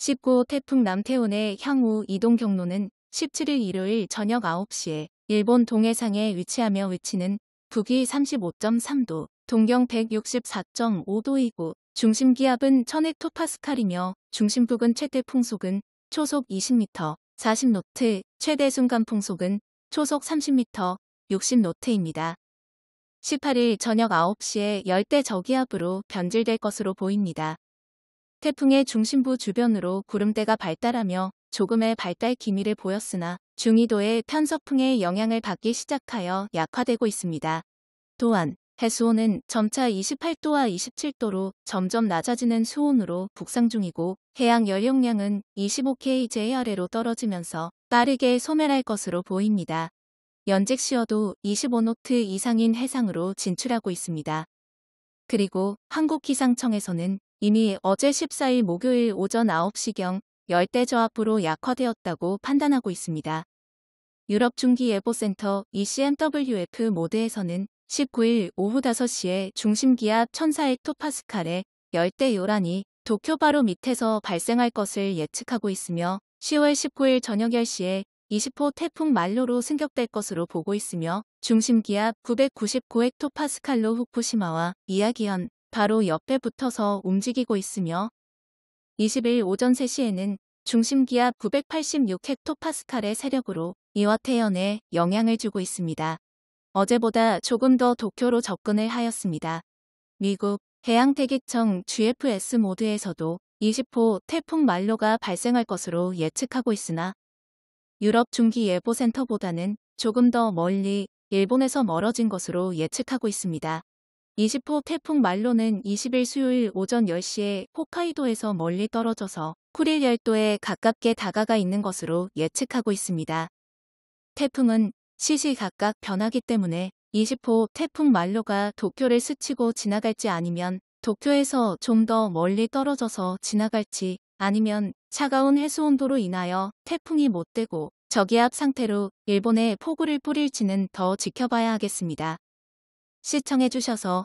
19호 태풍 남태온의 향후 이동 경로는 17일 일요일 저녁 9시에 일본 동해상에 위치하며 위치는 북위 35.3도, 동경 164.5도이고 중심 기압은 1000헥토파스칼이며 중심 부근 최대 풍속은 초속 20m, 40노트, 최대 순간 풍속은 초속 30m, 60노트입니다. 18일 저녁 9시에 열대 저기압으로 변질될 것으로 보입니다. 태풍의 중심부 주변으로 구름대가 발달하며 조금의 발달 기미를 보였으나 중위도의 편서풍의 영향을 받기 시작하여 약화되고 있습니다. 또한 해수온은 점차 28도와 27도로 점점 낮아지는 수온으로 북상 중이고 해양 열용량은 25kJ 아래로 떨어지면서 빠르게 소멸할 것으로 보입니다. 연직 시어도 25노트 이상인 해상으로 진출하고 있습니다. 그리고 한국기상청에서는 이미 어제 14일 목요일 오전 9시경 열대 저압으로 약화되었다고 판단하고 있습니다. 유럽 중기예보센터 ECMWF 모드에서는 19일 오후 5시에 중심기압 1004헥토파스칼의 열대 요란이 도쿄 바로 밑에서 발생할 것을 예측하고 있으며 10월 19일 저녁 10시에 20호 태풍 말로로 승격될 것으로 보고 있으며 중심기압 999헥토파스칼로 후쿠시마와 이야기현, 바로 옆에 붙어서 움직이고 있으며 20일 오전 3시에는 중심기압 986헥토파스칼의 세력으로 이와 태연에 영향을 주고 있습니다. 어제보다 조금 더 도쿄로 접근을 하였습니다. 미국 해양대기청 GFS 모드에서도 20호 태풍 말로가 발생할 것으로 예측하고 있으나 유럽 중기예보센터보다는 조금 더 멀리 일본에서 멀어진 것으로 예측하고 있습니다. 20호 태풍 말로는 20일 수요일 오전 10시에 홋카이도에서 멀리 떨어져서 쿠릴 열도에 가깝게 다가가 있는 것으로 예측하고 있습니다. 태풍은 시시각각 변하기 때문에 20호 태풍 말로가 도쿄를 스치고 지나갈지 아니면 도쿄에서 좀 더 멀리 떨어져서 지나갈지 아니면 차가운 해수 온도로 인하여 태풍이 못 되고 저기압 상태로 일본에 폭우를 뿌릴지는 더 지켜봐야 하겠습니다. 시청해주셔서